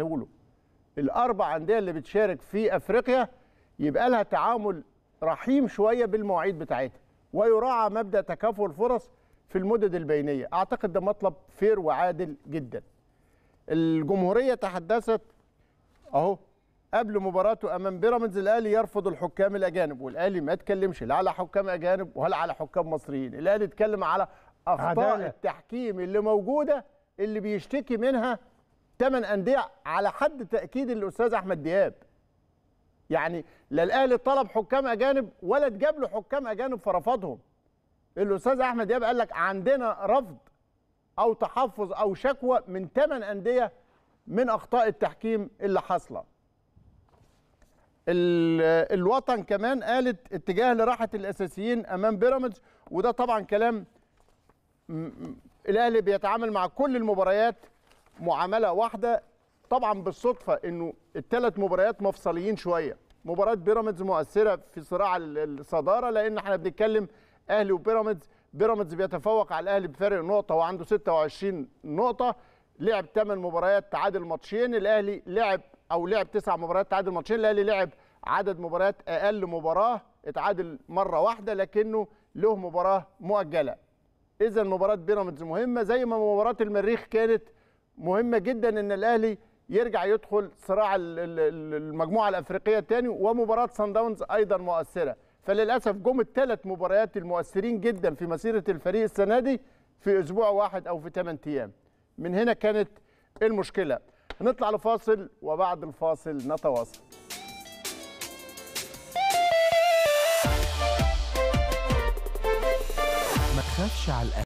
خليه له الاربع انديه اللي بتشارك في افريقيا يبقى لها تعامل رحيم شويه بالمواعيد بتاعتها ويراعى مبدا تكافؤ الفرص في المدد البينيه اعتقد ده مطلب فير وعادل جدا الجمهوريه تحدثت اهو قبل مباراته امام بيراميدز الاهلي يرفض الحكام الاجانب والاهلي ما اتكلمش لا على حكام اجانب ولا على حكام مصريين الاهلي اتكلم على اخطاء عدالة. التحكيم اللي موجوده اللي بيشتكي منها ثمان انديه على حد تاكيد الاستاذ احمد دياب يعني لا الاهلي طلب حكام اجانب ولا اتجاب له حكام اجانب فرفضهم الاستاذ احمد دياب قال لك عندنا رفض او تحفظ او شكوى من ثمان انديه من اخطاء التحكيم اللي حاصله الوطن كمان قالت اتجاه لراحه الاساسيين امام بيراميدز وده طبعا كلام الاهلي بيتعامل مع كل المباريات معامله واحده طبعا بالصدفه انه الثلاث مباريات مفصليين شويه مباراه بيراميدز مؤثره في صراع الصداره لان احنا بنتكلم اهلي وبيراميدز بيراميدز بيتفوق على الاهلي بفارق نقطه وعنده 26 نقطه لعب 8 مباريات تعادل ماتشين الاهلي لعب او لعب 9 مباريات تعادل ماتشين الاهلي لعب عدد مباريات اقل مباراه اتعادل مره واحده لكنه له مباراه مؤجله اذا مباراه بيراميدز مهمه زي ما مباراه المريخ كانت مهمه جدا ان الاهلي يرجع يدخل صراع المجموعه الافريقيه الثاني ومباراه سان داونز ايضا مؤثره فللاسف جم الثلاث مباريات المؤثرين جدا في مسيره الفريق السنه دي في اسبوع واحد او في 8 ايام من هنا كانت المشكله نطلع لفاصل وبعد الفاصل نتواصل ما تخافش على